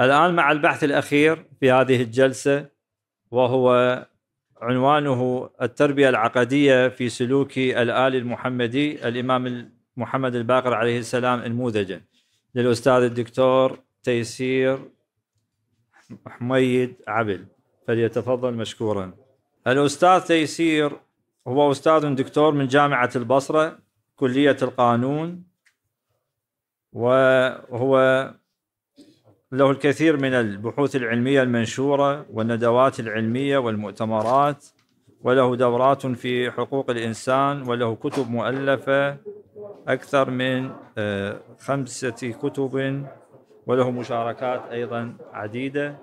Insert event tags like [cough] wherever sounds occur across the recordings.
الآن مع البحث الأخير في هذه الجلسة وهو عنوانه التربية العقدية في سلوك الآل المحمدي الإمام محمد الباقر عليه السلام أنموذجا للأستاذ الدكتور تيسير حميد عبل فليتفضل مشكورا الأستاذ تيسير هو أستاذ دكتور من جامعة البصرة كلية القانون وهو له الكثير من البحوث العلمية المنشورة والندوات العلمية والمؤتمرات وله دورات في حقوق الإنسان وله كتب مؤلفة أكثر من آه، خمسة كتب وله مشاركات أيضا عديدة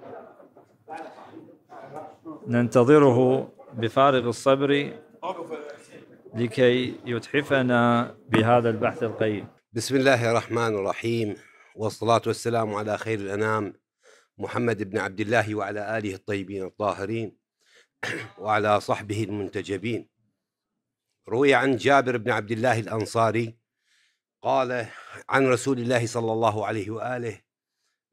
ننتظره بفارغ الصبر لكي يتحفنا بهذا البحث القيم بسم الله الرحمن الرحيم والصلاة والسلام على خير الأنام محمد بن عبد الله وعلى آله الطيبين الطاهرين [clears throat] وعلى صحبه المنتجبين روي عن جابر بن عبد الله الأنصاري قال عن رسول الله صلى الله عليه وآله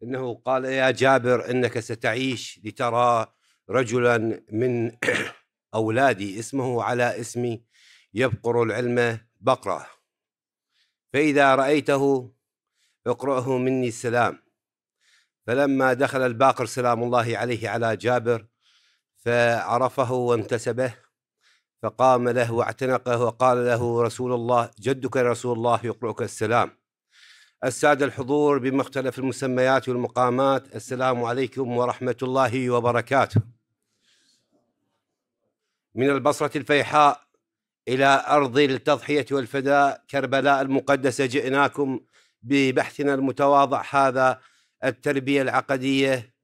إنه قال يا جابر إنك ستعيش لترى رجلا من [clears throat] أولادي اسمه على اسمي يبقر العلم بقرة فإذا رأيته اقرأه مني السلام فلما دخل الباقر سلام الله عليه على جابر فعرفه وانتسبه فقام له واعتنقه وقال له رسول الله جدك رسول الله يقرأك السلام السادة الحضور بمختلف المسميات والمقامات السلام عليكم ورحمة الله وبركاته من البصرة الفيحاء إلى أرض التضحية والفداء كربلاء المقدسة جئناكم ببحثنا المتواضع هذا التربية العقدية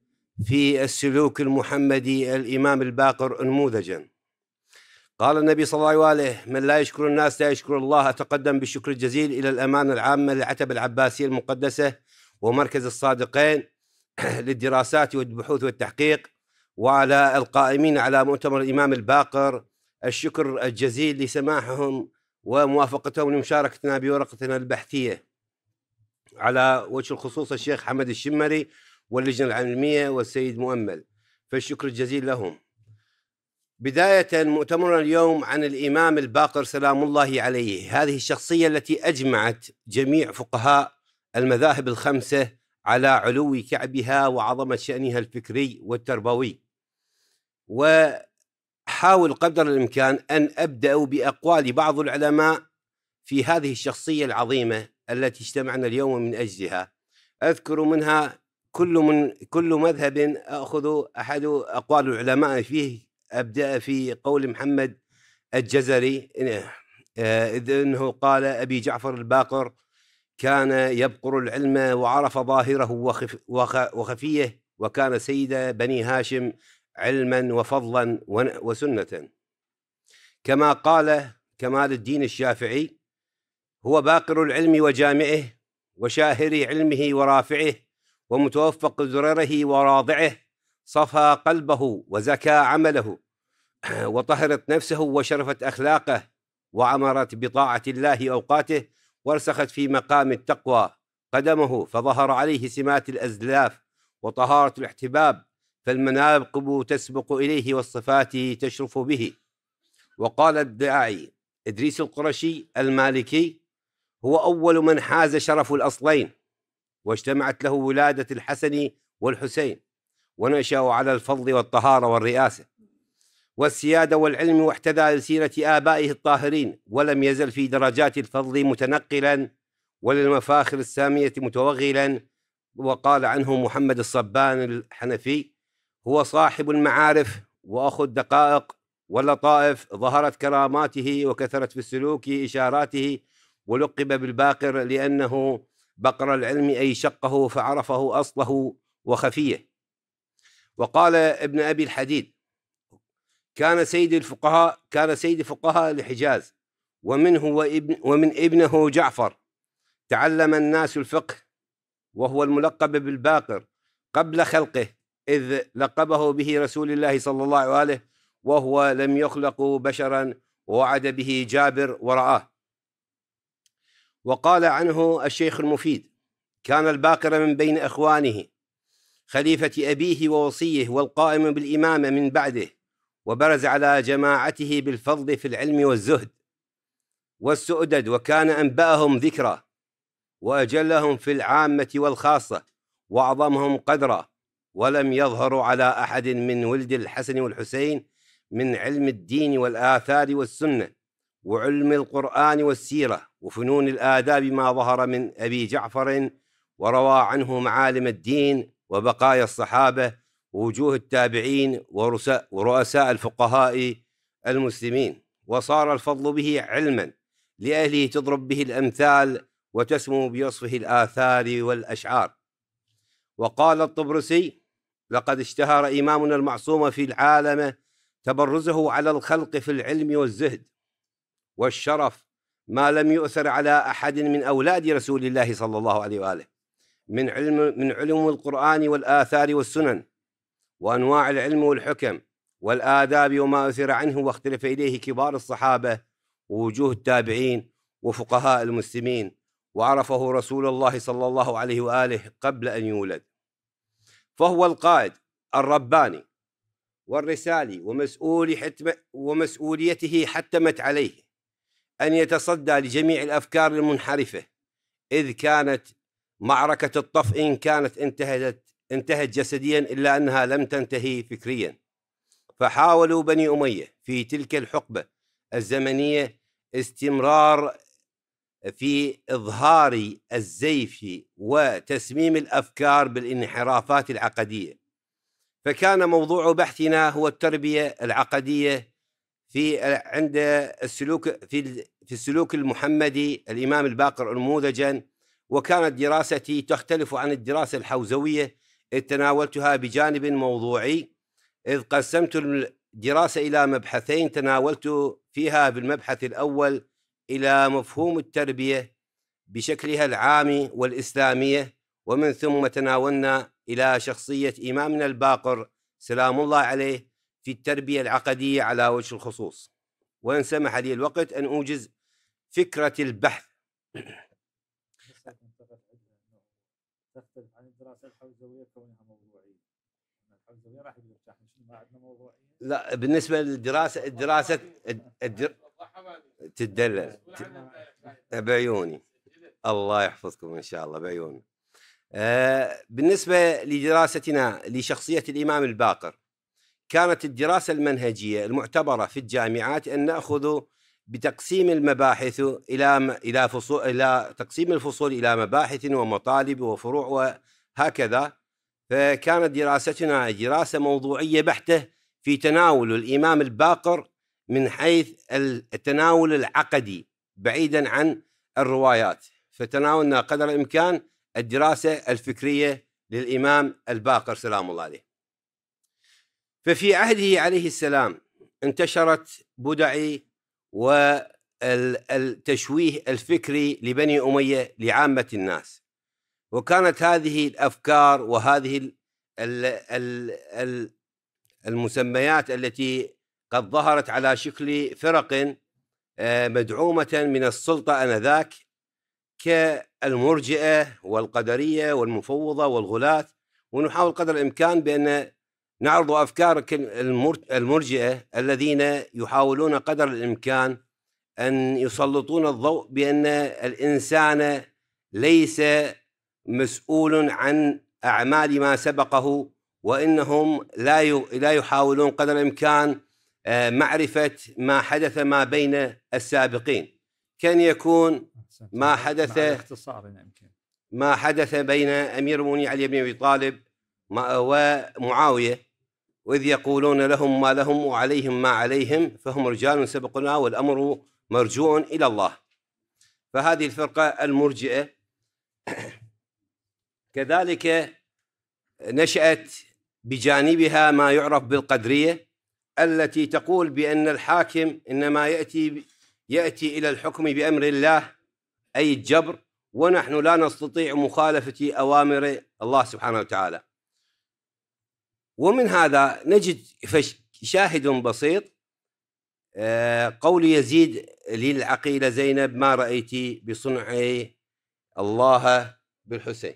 في السلوك المحمدي الإمام الباقر نموذجا قال النبي صلى الله عليه وآله من لا يشكر الناس لا يشكر الله أتقدم بالشكر الجزيل إلى الأمانة العامة للعتبة العباسية المقدسة ومركز الصادقين [clears throat] للدراسات والبحوث والتحقيق وعلى القائمين على مؤتمر الإمام الباقر الشكر الجزيل لسماحهم وموافقتهم لمشاركتنا بورقتنا البحثية على وجه الخصوص الشيخ حمد الشمري واللجنة العلمية والسيد مؤمل فالشكر الجزيل لهم بداية مؤتمرنا اليوم عن الإمام الباقر سلام الله عليه هذه الشخصية التي أجمعت جميع فقهاء المذاهب الخمسة على علو كعبها وعظمة شأنها الفكري والتربوي وحاول قدر الإمكان أن أبدأ بأقوال بعض العلماء في هذه الشخصية العظيمة التي اجتمعنا اليوم من أجلها أذكر منها كل من كل مذهب أخذ أحد أقوال العلماء فيه أبدأ في قول محمد الجزري آه، إذ أنه قال أبي جعفر الباقر كان يبقر العلم وعرف ظاهره وخف وخفيه وكان سيد بني هاشم علما وفضلا وسنة كما قال كمال الدين الشافعي هو باقر العلم وجامعه وشاهر علمه ورافعه ومتوفق زرره وراضعه صفى قلبه وزكى عمله [clears throat] وطهرت نفسه وشرفت أخلاقه وعمرت بطاعة الله أوقاته ورسخت في مقام التقوى قدمه فظهر عليه سمات الأزلاف وطهارة الاحتباب فالمناقب تسبق إليه والصفات تشرف به وقال الداعي إدريس القرشي المالكي هو أول من حاز شرف الأصلين واجتمعت له ولادة الحسن والحسين ونشأوا على الفضل والطهارة والرئاسة والسيادة والعلم واحتذى لسيرة آبائه الطاهرين ولم يزل في درجات الفضل متنقلا وللمفاخر السامية متوغلا وقال عنه محمد الصبان الحنفي هو صاحب المعارف وأخو الدقائق واللطائف ظهرت كراماته وكثرت في السلوك إشاراته ولقب بالباقر لأنه بقر العلم أي شقه فعرفه أصله وخفيه وقال ابن أبي الحديد كان سيد الفقهاء كان سيد فقهاء الحجاز ومنه وابن ومن ابنه جعفر تعلم الناس الفقه وهو الملقب بالباقر قبل خلقه إذ لقبه به رسول الله صلى الله عليه وآله وهو لم يخلق بشرا ووعد به جابر ورآه وقال عنه الشيخ المفيد كان الباقر من بين اخوانه خليفه ابيه ووصيه والقائم بالامامه من بعده وبرز على جماعته بالفضل في العلم والزهد والسؤدد وكان انباهم ذكرى واجلهم في العامه والخاصه واعظمهم قدرا ولم يظهروا على احد من ولد الحسن والحسين من علم الدين والاثار والسنه وعلم القران والسيره وفنون الآداب ما ظهر من أبي جعفر وروى عنه معالم الدين وبقايا الصحابة ووجوه التابعين ورؤساء الفقهاء المسلمين وصار الفضل به علما لأهله تضرب به الأمثال وتسمو بوصفه الآثار والأشعار وقال الطبرسي لقد اشتهر إمامنا المعصوم في العالم تبرزه على الخلق في العلم والزهد والشرف ما لم يؤثر على أحد من أولاد رسول الله صلى الله عليه وآله من علم من علوم القرآن والآثار والسنن وأنواع العلم والحكم والآداب وما أثر عنه واختلف إليه كبار الصحابة ووجوه التابعين وفقهاء المسلمين وعرفه رسول الله صلى الله عليه وآله قبل أن يولد فهو القائد الرباني والرسالي ومسؤول حتم ومسؤوليته حتمت عليه أن يتصدى لجميع الأفكار المنحرفة إذ كانت معركة الطف إن كانت انتهت انتهت جسديا إلا أنها لم تنتهي فكريا فحاولوا بني أمية في تلك الحقبة الزمنية استمرار في إظهار الزيف وتسميم الأفكار بالانحرافات العقدية فكان موضوع بحثنا هو التربية العقدية في آه، عند السلوك في في السلوك المحمدي الامام الباقر نموذجا وكانت دراستي تختلف عن الدراسه الحوزويه اذ تناولتها بجانب موضوعي اذ قسمت الدراسه الى مبحثين تناولت فيها بالمبحث الاول الى مفهوم التربيه بشكلها العامي والاسلاميه ومن ثم تناولنا الى شخصيه امامنا الباقر سلام الله عليه في التربية العقدية على وجه الخصوص وإن سمح لي الوقت أن أوجز فكرة البحث لا بالنسبة للدراسة الدراسة تدلل بعيوني الله يحفظكم إن شاء الله بعيوني آه، بالنسبة لدراستنا لشخصية الإمام الباقر كانت الدراسة المنهجية المعتبرة في الجامعات أن نأخذ بتقسيم المباحث إلى إلى فصول إلى تقسيم الفصول إلى مباحث ومطالب وفروع وهكذا فكانت دراستنا دراسة موضوعية بحتة في تناول الإمام الباقر من حيث التناول العقدي بعيدا عن الروايات فتناولنا قدر الإمكان الدراسة الفكرية للإمام الباقر سلام الله عليه ففي عهده عليه السلام انتشرت بدعي والتشويه الفكري لبني أمية لعامة الناس وكانت هذه الأفكار وهذه المسميات التي قد ظهرت على شكل فرق آه، مدعومة من السلطة أنذاك كالمرجئة والقدرية والمفوضة والغلاة ونحاول قدر الإمكان بأن نعرض أفكارك المرجئة الذين يحاولون قدر الإمكان أن يسلطون الضوء بأن الإنسان ليس مسؤول عن أعمال ما سبقه وإنهم لا لا يحاولون قدر الإمكان آه، معرفة ما حدث ما بين السابقين كان يكون ما حدث ما حدث بين أمير المؤمنين علي بن أبي طالب ومعاوية وإذ يقولون لهم ما لهم وعليهم ما عليهم فهم رجال سبقنا والأمر مرجوع إلى الله فهذه الفرقة المرجئة [clears throat] كذلك نشأت بجانبها ما يعرف بالقدرية التي تقول بأن الحاكم إنما يأتي يأتي إلى الحكم بأمر الله أي الجبر ونحن لا نستطيع مخالفة أوامر الله سبحانه وتعالى ومن هذا نجد شاهد بسيط آه، قول يزيد للعقيلة زينب ما رأيت بصنعي الله بالحسين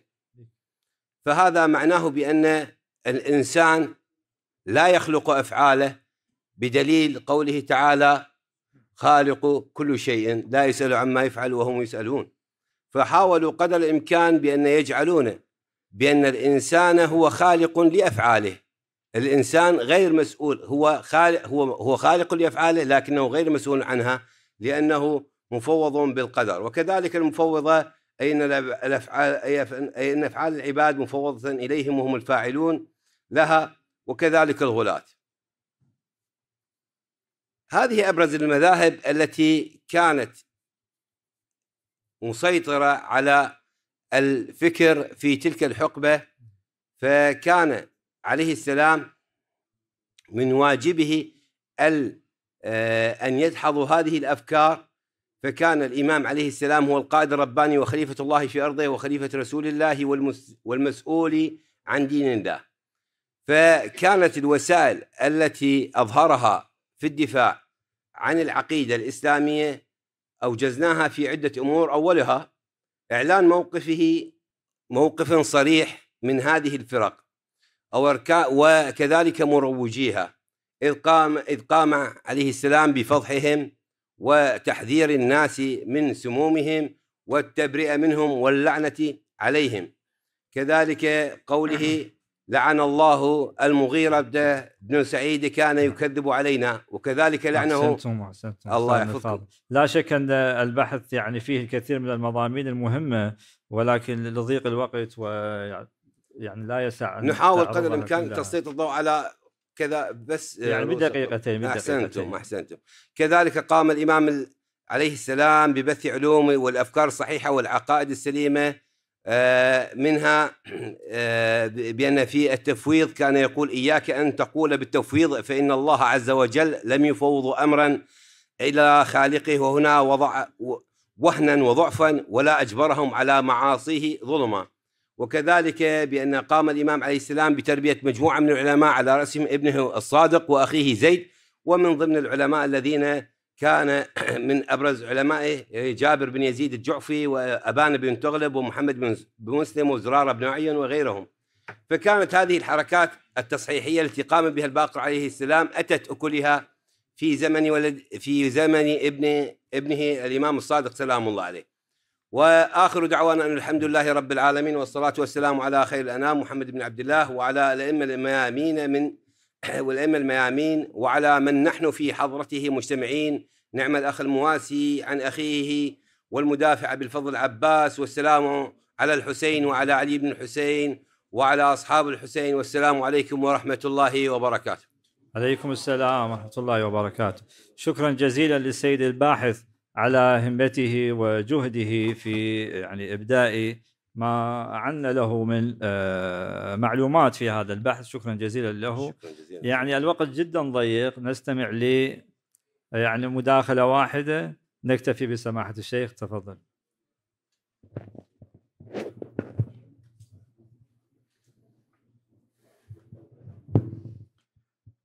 فهذا معناه بأن الإنسان لا يخلق أفعاله بدليل قوله تعالى خالق كل شيء لا يسأل عما يفعل وهم يسألون فحاولوا قدر الإمكان بأن يجعلون بأن الإنسان هو خالق لأفعاله الانسان غير مسؤول هو خالق هو هو خالق لافعاله لكنه غير مسؤول عنها لانه مفوض بالقدر وكذلك المفوضه اي ان الافعال اي ان افعال العباد مفوضه اليهم وهم الفاعلون لها وكذلك الغلاة هذه ابرز المذاهب التي كانت مسيطره على الفكر في تلك الحقبه فكان عليه السلام من واجبه آه، أن يدحض هذه الأفكار فكان الإمام عليه السلام هو القائد الرباني وخليفة الله في أرضه وخليفة رسول الله والمسؤول عن دين الله فكانت الوسائل التي أظهرها في الدفاع عن العقيدة الإسلامية أوجزناها في عدة أمور أولها إعلان موقفه موقف صريح من هذه الفرق أو إركاء وكذلك مروجيها إذ قام, إذ قام عليه السلام بفضحهم وتحذير الناس من سمومهم والتبرئة منهم واللعنة عليهم كذلك قوله لعن الله المغيرة بن سعيد كان يكذب علينا وكذلك لعنه أحسنتم أحسنتم الله يحفظكم لا شك أن البحث يعني فيه الكثير من المضامين المهمة ولكن لضيق الوقت ويعني يعني لا يسع نحاول قدر الامكان تسليط الضوء على كذا بس آه، يعني بدقيقتين احسنتم احسنتم كذلك قام الامام عليه السلام ببث علومه والافكار الصحيحه والعقائد السليمه آه، منها [clears throat] آه، بان في التفويض كان يقول اياك ان تقول بالتفويض فان الله عز وجل لم يفوض امرا الى خالقه وهنا وضع وهنا وضعفا ولا اجبرهم على معاصيه ظلما وكذلك بأن قام الإمام عليه السلام بتربية مجموعة من العلماء على رأسهم ابنه الصادق وأخيه زيد ومن ضمن العلماء الذين كان [clears throat] من أبرز علمائه جابر بن يزيد الجعفي وأبان بن تغلب ومحمد بن مسلم وزرارة بن عين وغيرهم فكانت هذه الحركات التصحيحية التي قام بها الباقر عليه السلام أتت أكلها في زمن ولد في زمن ابن ابنه الإمام الصادق سلام الله عليه واخر دعوانا ان الحمد لله رب العالمين والصلاه والسلام على خير الانام محمد بن عبد الله وعلى الائمه الميامين من [clears throat] والائمه الميامين وعلى من نحن في حضرته مجتمعين نعم الاخ المواسي عن اخيه والمدافع بالفضل عباس والسلام على الحسين وعلى علي بن الحسين وعلى اصحاب الحسين والسلام عليكم ورحمه الله وبركاته. عليكم السلام ورحمه الله وبركاته. شكرا جزيلا للسيد الباحث على همته وجهده في يعني ابداء ما عنا له من آه، معلومات في هذا البحث شكرا جزيلا له شكرا جزيلا. يعني الوقت جدا ضيق نستمع ل يعني مداخله واحده نكتفي بسماحه الشيخ تفضل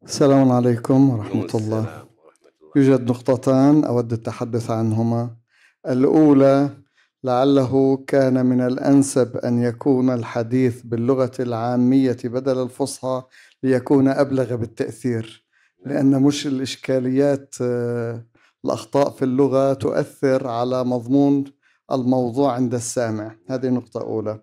السلام عليكم ورحمه الله يوجد نقطتان أود التحدث عنهما الأولى لعله كان من الأنسب أن يكون الحديث باللغة العامية بدل الفصحى ليكون أبلغ بالتأثير لأن مش الإشكاليات آه، الأخطاء في اللغة تؤثر على مضمون الموضوع عند السامع هذه نقطة أولى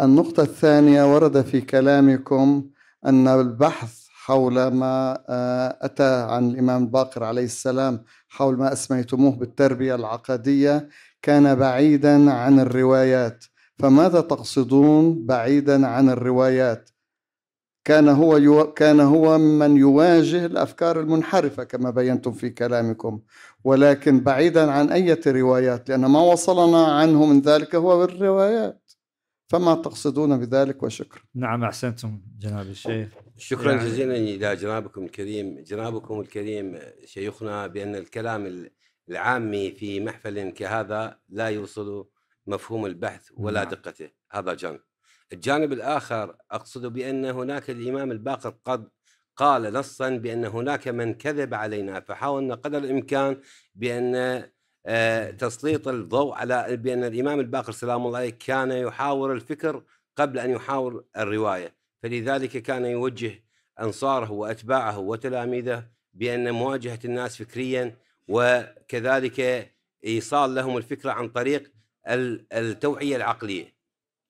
النقطة الثانية ورد في كلامكم أن البحث حول ما آه، أتى عن الإمام الباقر عليه السلام حول ما أسميتموه بالتربية العقدية كان بعيدا عن الروايات فماذا تقصدون بعيدا عن الروايات كان هو يو... كان هو من يواجه الافكار المنحرفه كما بينتم في كلامكم ولكن بعيدا عن اي روايات لان ما وصلنا عنه من ذلك هو بالروايات فما تقصدون بذلك وشكرا نعم أحسنتم جناب الشيخ شكرا يعني جزيلا إلى جنابكم الكريم جنابكم الكريم شيخنا بأن الكلام العامي في محفل كهذا لا يوصل مفهوم البحث ولا نعم. دقته هذا جانب الجانب الآخر أقصد بأن هناك الإمام الباقر قد قال نصا بأن هناك من كذب علينا فحاولنا قدر الإمكان بأن آه، تسليط الضوء على بان الامام الباقر سلام الله عليه كان يحاور الفكر قبل ان يحاور الروايه، فلذلك كان يوجه انصاره واتباعه وتلاميذه بان مواجهه الناس فكريا وكذلك ايصال لهم الفكره عن طريق التوعيه العقليه.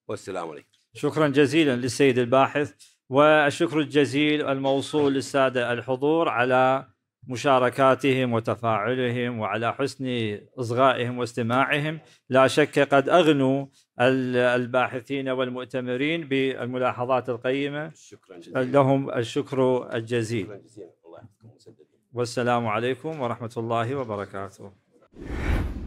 والسلام عليكم. شكرا جزيلا للسيد الباحث والشكر الجزيل الموصول للساده الحضور على مشاركاتهم وتفاعلهم وعلى حسن اصغائهم واستماعهم لا شك قد اغنوا الباحثين والمؤتمرين بالملاحظات القيمه شكرا جزيلا لهم الشكر الجزيل والسلام عليكم ورحمه الله وبركاته